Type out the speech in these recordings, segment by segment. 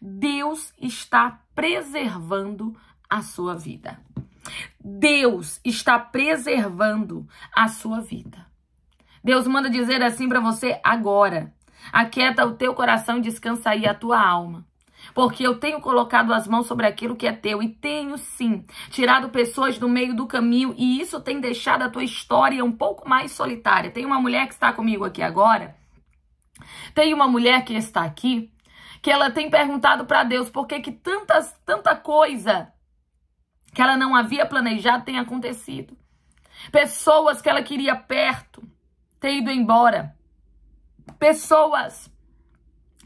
Deus está preservando a sua vida. Deus está preservando a sua vida. Deus manda dizer assim para você agora: aquieta o teu coração e descansa aí a tua alma. Porque eu tenho colocado as mãos sobre aquilo que é teu e tenho sim tirado pessoas do meio do caminho e isso tem deixado a tua história um pouco mais solitária. Tem uma mulher que está comigo aqui agora, tem uma mulher que está aqui que ela tem perguntado para Deus por que, que tantas, tanta coisa que ela não havia planejado tem acontecido. Pessoas que ela queria perto têm ido embora. Pessoas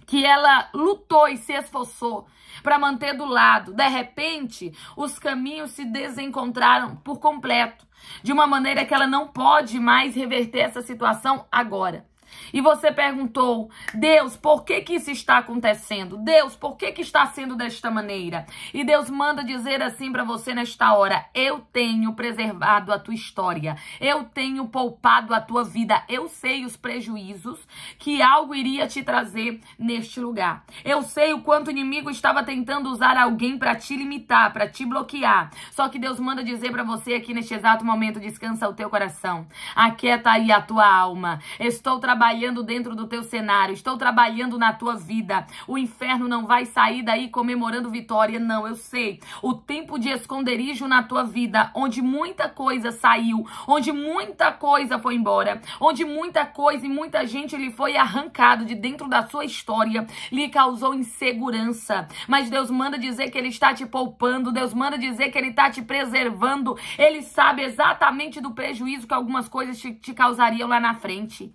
que ela lutou e se esforçou para manter do lado. De repente, os caminhos se desencontraram por completo, de uma maneira que ela não pode mais reverter essa situação agora. E você perguntou, Deus, por que que isso está acontecendo? Deus, por que que está sendo desta maneira? E Deus manda dizer assim para você nesta hora, eu tenho preservado a tua história, eu tenho poupado a tua vida, eu sei os prejuízos que algo iria te trazer neste lugar. Eu sei o quanto o inimigo estava tentando usar alguém para te limitar, para te bloquear. Só que Deus manda dizer para você aqui neste exato momento, descansa o teu coração, aquieta aí a tua alma, estou trabalhando trabalhando dentro do teu cenário, estou trabalhando na tua vida. O inferno não vai sair daí comemorando vitória, não, eu sei. O tempo de esconderijo na tua vida, onde muita coisa saiu, onde muita coisa foi embora, onde muita coisa e muita gente lhe foi arrancado de dentro da sua história, lhe causou insegurança. Mas Deus manda dizer que ele está te poupando, Deus manda dizer que ele está te preservando. Ele sabe exatamente do prejuízo que algumas coisas te, te causariam lá na frente.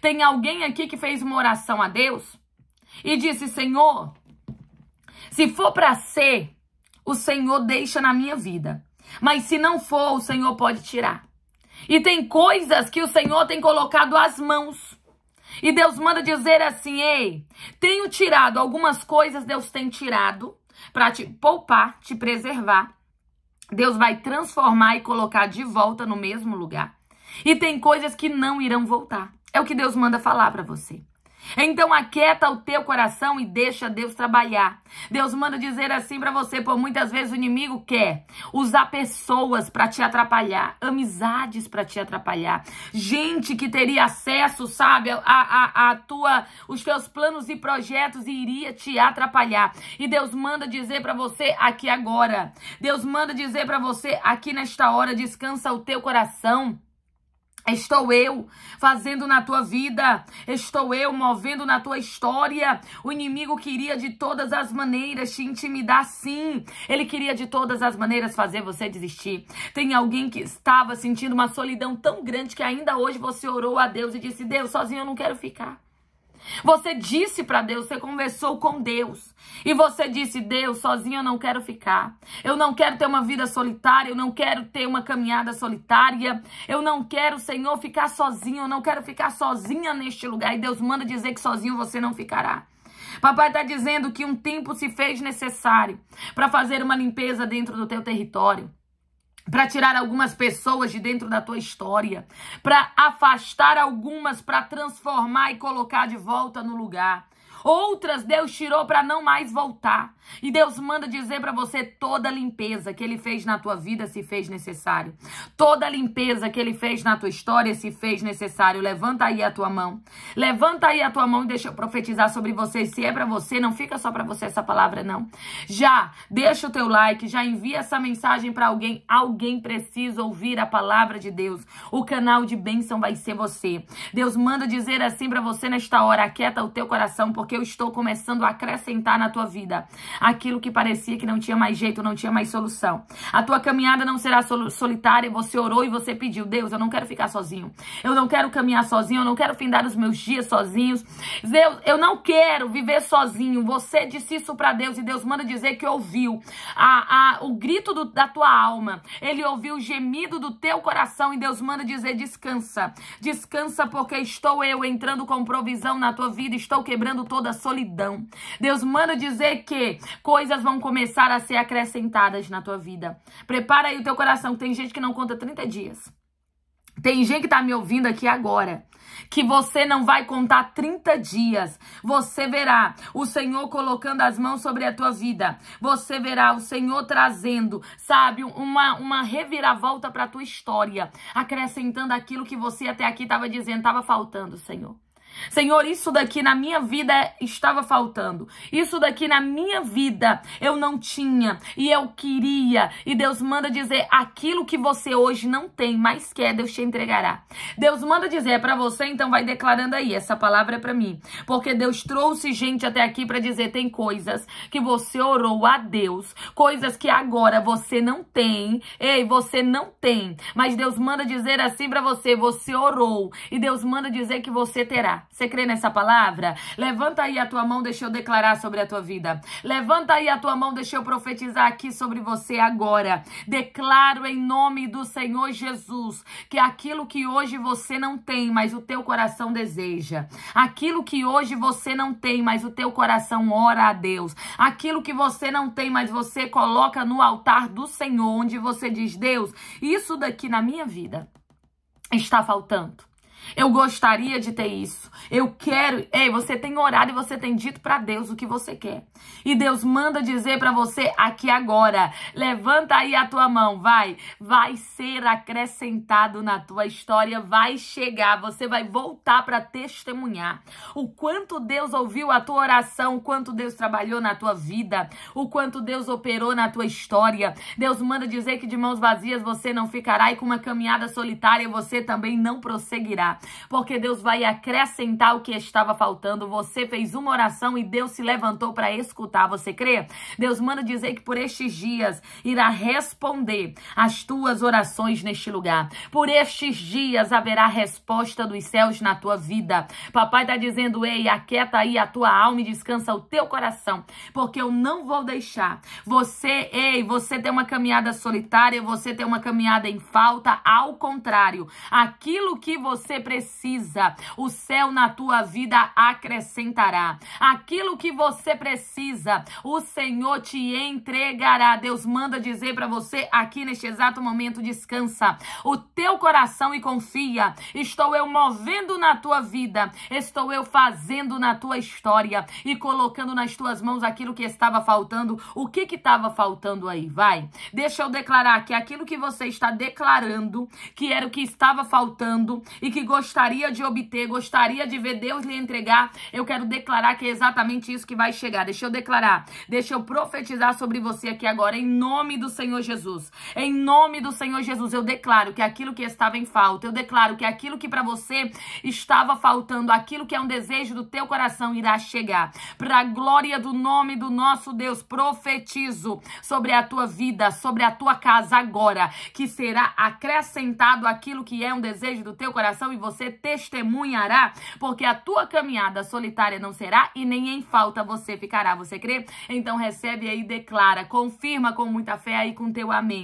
Tem alguém aqui que fez uma oração a Deus e disse: Senhor, se for para ser, o Senhor deixa na minha vida. Mas se não for, o Senhor pode tirar. E tem coisas que o Senhor tem colocado às mãos. E Deus manda dizer assim: Ei, tenho tirado algumas coisas, Deus tem tirado para te poupar, te preservar. Deus vai transformar e colocar de volta no mesmo lugar. E tem coisas que não irão voltar. É o que Deus manda falar para você. Então aquieta o teu coração e deixa Deus trabalhar. Deus manda dizer assim para você, por muitas vezes o inimigo quer usar pessoas para te atrapalhar, amizades para te atrapalhar, gente que teria acesso, sabe, a, a, a tua, os teus planos e projetos e iria te atrapalhar. E Deus manda dizer para você aqui agora. Deus manda dizer para você aqui nesta hora, descansa o teu coração. Estou eu fazendo na tua vida, estou eu movendo na tua história. O inimigo queria de todas as maneiras te intimidar, sim. Ele queria de todas as maneiras fazer você desistir. Tem alguém que estava sentindo uma solidão tão grande que ainda hoje você orou a Deus e disse: Deus, sozinho eu não quero ficar. Você disse para Deus, você conversou com Deus. E você disse: Deus, sozinho eu não quero ficar. Eu não quero ter uma vida solitária. Eu não quero ter uma caminhada solitária. Eu não quero, Senhor, ficar sozinho. Eu não quero ficar sozinha neste lugar. E Deus manda dizer que sozinho você não ficará. Papai está dizendo que um tempo se fez necessário para fazer uma limpeza dentro do teu território para tirar algumas pessoas de dentro da tua história, para afastar algumas, para transformar e colocar de volta no lugar. Outras Deus tirou para não mais voltar. E Deus manda dizer para você toda limpeza que ele fez na tua vida se fez necessário. Toda limpeza que ele fez na tua história se fez necessário. Levanta aí a tua mão. Levanta aí a tua mão e deixa eu profetizar sobre você. Se é para você, não fica só para você essa palavra não. Já deixa o teu like, já envia essa mensagem para alguém. Alguém precisa ouvir a palavra de Deus. O canal de bênção vai ser você. Deus manda dizer assim para você nesta hora, aquieta o teu coração porque porque eu estou começando a acrescentar na tua vida aquilo que parecia que não tinha mais jeito, não tinha mais solução. A tua caminhada não será solitária, você orou e você pediu, Deus, eu não quero ficar sozinho. Eu não quero caminhar sozinho, eu não quero findar os meus dias sozinhos. Deus, eu não quero viver sozinho. Você disse isso para Deus e Deus manda dizer que ouviu a, a, o grito do, da tua alma. Ele ouviu o gemido do teu coração e Deus manda dizer descansa. Descansa porque estou eu entrando com provisão na tua vida, estou quebrando todo toda solidão. Deus manda dizer que coisas vão começar a ser acrescentadas na tua vida. Prepara aí o teu coração, tem gente que não conta 30 dias. Tem gente que tá me ouvindo aqui agora, que você não vai contar 30 dias. Você verá o Senhor colocando as mãos sobre a tua vida. Você verá o Senhor trazendo, sabe, uma, uma reviravolta para tua história, acrescentando aquilo que você até aqui estava dizendo, estava faltando, Senhor. Senhor, isso daqui na minha vida é, estava faltando. Isso daqui na minha vida eu não tinha e eu queria. E Deus manda dizer: aquilo que você hoje não tem, mas quer, Deus te entregará. Deus manda dizer: é para você, então vai declarando aí. Essa palavra é para mim. Porque Deus trouxe gente até aqui para dizer: tem coisas que você orou a Deus, coisas que agora você não tem. Ei, você não tem. Mas Deus manda dizer assim para você: você orou. E Deus manda dizer que você terá. Você crê nessa palavra? Levanta aí a tua mão, deixa eu declarar sobre a tua vida. Levanta aí a tua mão, deixa eu profetizar aqui sobre você agora. Declaro em nome do Senhor Jesus que aquilo que hoje você não tem, mas o teu coração deseja. Aquilo que hoje você não tem, mas o teu coração ora a Deus. Aquilo que você não tem, mas você coloca no altar do Senhor, onde você diz: Deus, isso daqui na minha vida está faltando. Eu gostaria de ter isso. Eu quero. Ei, você tem orado e você tem dito para Deus o que você quer. E Deus manda dizer para você aqui agora. Levanta aí a tua mão, vai. Vai ser acrescentado na tua história, vai chegar, você vai voltar para testemunhar o quanto Deus ouviu a tua oração, o quanto Deus trabalhou na tua vida, o quanto Deus operou na tua história. Deus manda dizer que de mãos vazias você não ficará e com uma caminhada solitária você também não prosseguirá porque Deus vai acrescentar o que estava faltando. Você fez uma oração e Deus se levantou para escutar. Você crê? Deus manda dizer que por estes dias irá responder as tuas orações neste lugar. Por estes dias haverá resposta dos céus na tua vida. Papai está dizendo: ei, aquieta aí a tua alma e descansa o teu coração, porque eu não vou deixar você, ei, você tem uma caminhada solitária, você tem uma caminhada em falta. Ao contrário, aquilo que você precisa, o céu na tua vida acrescentará. Aquilo que você precisa, o Senhor te entregará. Deus manda dizer para você aqui neste exato momento: descansa o teu coração e confia. Estou eu movendo na tua vida, estou eu fazendo na tua história e colocando nas tuas mãos aquilo que estava faltando. O que que estava faltando aí? Vai. Deixa eu declarar que aquilo que você está declarando, que era o que estava faltando e que gostaria de obter, gostaria de ver Deus lhe entregar, eu quero declarar que é exatamente isso que vai chegar. Deixa eu declarar, deixa eu profetizar sobre você aqui agora, em nome do Senhor Jesus. Em nome do Senhor Jesus, eu declaro que aquilo que estava em falta, eu declaro que aquilo que para você estava faltando, aquilo que é um desejo do teu coração irá chegar. Para a glória do nome do nosso Deus, profetizo sobre a tua vida, sobre a tua casa agora, que será acrescentado aquilo que é um desejo do teu coração e você testemunhará, porque a tua caminhada solitária não será e nem em falta você ficará. Você crê? Então recebe aí, declara, confirma com muita fé aí com teu amém.